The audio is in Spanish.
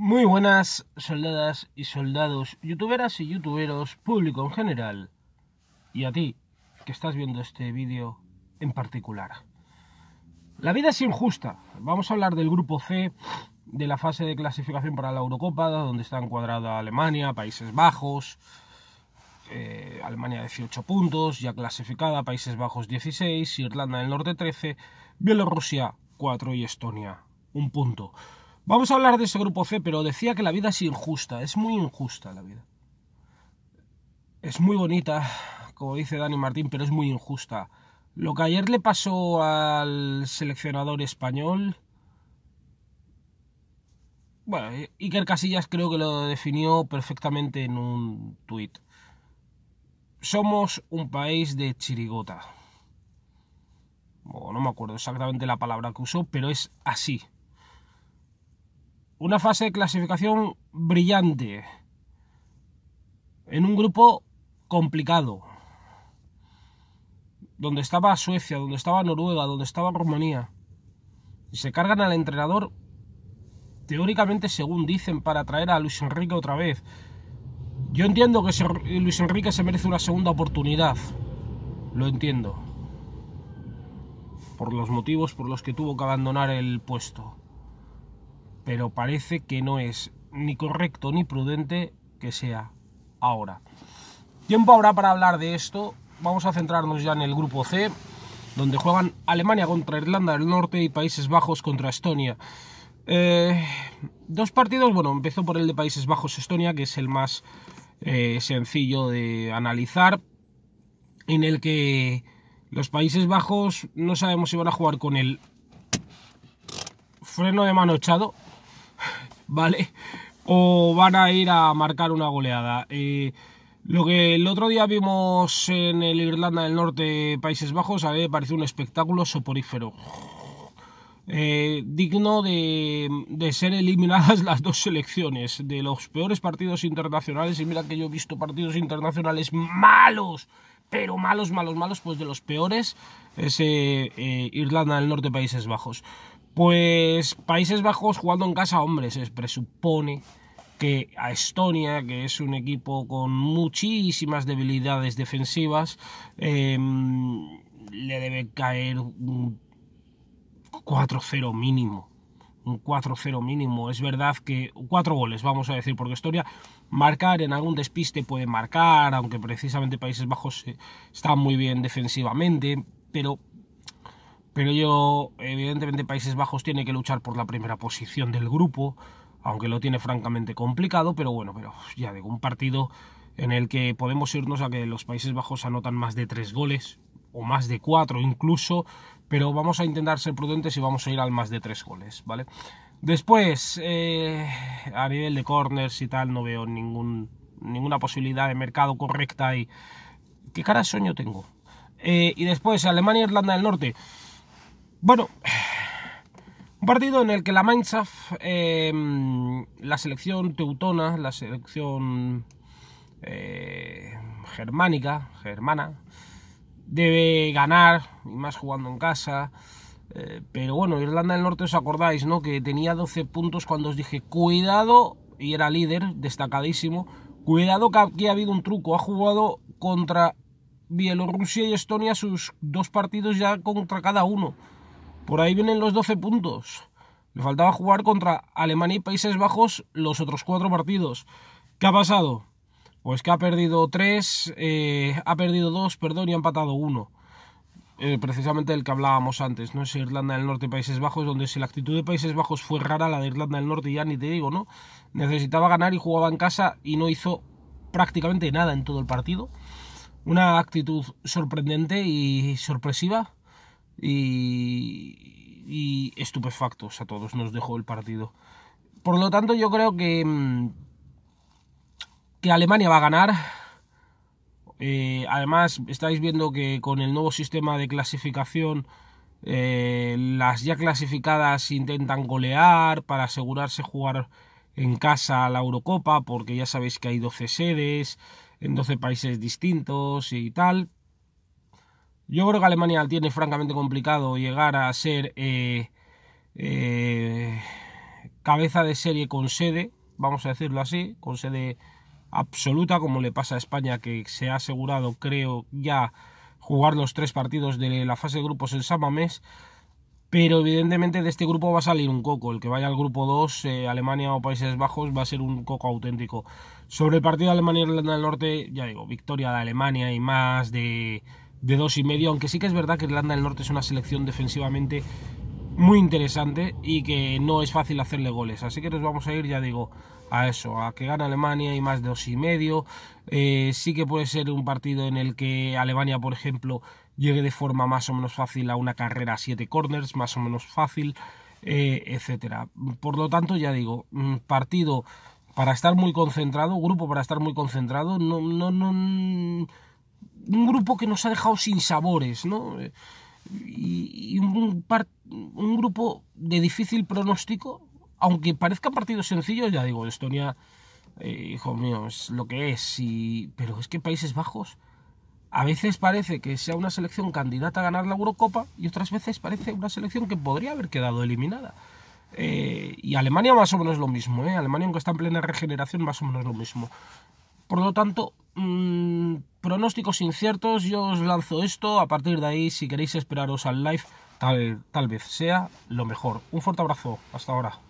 Muy buenas soldadas y soldados, youtuberas y youtuberos, público en general, y a ti que estás viendo este vídeo en particular. La vida es injusta. Vamos a hablar del grupo C, de la fase de clasificación para la Eurocopa, donde está encuadrada Alemania, Países Bajos, eh, Alemania 18 puntos, ya clasificada, Países Bajos 16, Irlanda del Norte 13, Bielorrusia 4 y Estonia 1 punto. Vamos a hablar de ese grupo C, pero decía que la vida es injusta, es muy injusta la vida. Es muy bonita, como dice Dani Martín, pero es muy injusta. Lo que ayer le pasó al seleccionador español... Bueno, Iker Casillas creo que lo definió perfectamente en un tuit. Somos un país de chirigota. no me acuerdo exactamente la palabra que usó, pero es así una fase de clasificación brillante en un grupo complicado donde estaba Suecia, donde estaba Noruega, donde estaba Rumanía y se cargan al entrenador teóricamente según dicen para traer a Luis Enrique otra vez. Yo entiendo que Luis Enrique se merece una segunda oportunidad. Lo entiendo. Por los motivos por los que tuvo que abandonar el puesto pero parece que no es ni correcto ni prudente que sea ahora. Tiempo habrá para hablar de esto. Vamos a centrarnos ya en el grupo C, donde juegan Alemania contra Irlanda del Norte y Países Bajos contra Estonia. Eh, dos partidos, bueno, empezó por el de Países Bajos-Estonia, que es el más eh, sencillo de analizar, en el que los Países Bajos no sabemos si van a jugar con el freno de mano echado, ¿vale? O van a ir a marcar una goleada. Eh, lo que el otro día vimos en el Irlanda del Norte, Países Bajos, a mí me pareció un espectáculo soporífero. Eh, digno de, ser eliminadas las dos selecciones de los peores partidos internacionales. Y mira que yo he visto partidos internacionales malos, pero malos, malos, malos, pues de los peores es eh, Irlanda del Norte, Países Bajos. Pues Países Bajos jugando en casa, hombres. se presupone que a Estonia, que es un equipo con muchísimas debilidades defensivas, em, le debe caer un 4-0 mínimo. Un 4-0 mínimo. Es verdad que cuatro goles, vamos a decir, porque Estonia marcar en algún despiste puede marcar, aunque precisamente Países Bajos eh, está muy bien defensivamente, pero pero yo, evidentemente Países Bajos tiene que luchar por la primera posición del grupo, aunque lo tiene francamente complicado, pero bueno, pero ya digo, un partido en el que podemos irnos a que los Países Bajos anotan más de tres goles, o más de cuatro incluso, pero vamos a intentar ser prudentes y vamos a ir al más de tres goles, ¿vale? Después, eh, a nivel de corners y tal, no veo ninguna posibilidad de mercado correcta y... ¿Qué cara de sueño tengo? Eh, y después, Alemania-Irlanda e del Norte. Bueno, un partido en el que la Mannschaft, eh, la selección teutona, la selección eh, germánica, germana, debe ganar, y más jugando en casa. Eh, pero bueno, Irlanda del Norte os acordáis, ¿no? Que tenía 12 puntos cuando os dije, cuidado, y era líder, destacadísimo. Cuidado que aquí ha habido un truco, ha jugado contra Bielorrusia y Estonia sus dos partidos ya contra cada uno. Por ahí vienen los 12 puntos. Le faltaba jugar contra Alemania y Países Bajos los otros cuatro partidos. ¿Qué ha pasado? Pues que ha perdido tres, eh, ha perdido dos, perdón, y ha empatado uno. Eh, precisamente el que hablábamos antes, ¿no? Es Irlanda del Norte y Países Bajos, donde si la actitud de Países Bajos fue rara, la de Irlanda del Norte ya ni te digo, ¿no? Necesitaba ganar y jugaba en casa y no hizo prácticamente nada en todo el partido. Una actitud sorprendente y sorpresiva y, estupefactos a todos nos dejó el partido. Por lo tanto, yo creo que, mm, que Alemania va a ganar. Eh, además, estáis viendo que con el nuevo sistema de clasificación, eh, las ya clasificadas intentan golear para asegurarse jugar en casa a la Eurocopa, porque ya sabéis que hay 12 sedes en 12 países distintos y tal. Yo creo que Alemania tiene francamente complicado llegar a ser eh, eh, cabeza de serie con sede, vamos a decirlo así, con sede absoluta, como le pasa a España, que se ha asegurado, creo, ya jugar los tres partidos de la fase de grupos en Samamés. Pero evidentemente de este grupo va a salir un coco. El que vaya al grupo 2, eh, Alemania o Países Bajos, va a ser un coco auténtico. Sobre el partido de Alemania-Irlanda del Norte, ya digo, victoria de Alemania y más de de dos y medio, aunque sí que es verdad que Irlanda del Norte es una selección defensivamente muy interesante y que no es fácil hacerle goles. Así que nos vamos a ir, ya digo, a eso, a que gana Alemania y más de dos y medio. Eh, sí que puede ser un partido en el que Alemania, por ejemplo, llegue de forma más o menos fácil a una carrera a siete corners, más o menos fácil, etc. Eh, etcétera. Por lo tanto, ya digo, mm, partido para estar muy concentrado, grupo para estar muy concentrado, no, no, no un grupo que nos ha dejado sin sabores, ¿no? Y, un, grupo de difícil pronóstico, aunque parezca partido sencillo, ya digo, Estonia, eh, hijo mío, es lo que es, pero es que Países Bajos a veces parece que sea una selección candidata a ganar la Eurocopa y otras veces parece una selección que podría haber quedado eliminada. Eh, y Alemania más o menos lo mismo, ¿eh? Alemania aunque está en plena regeneración más o menos lo mismo. Por lo tanto, Mm, pronósticos inciertos, yo os lanzo esto. A partir de ahí, si queréis esperaros al live, tal, tal vez sea lo mejor. Un fuerte abrazo. Hasta ahora.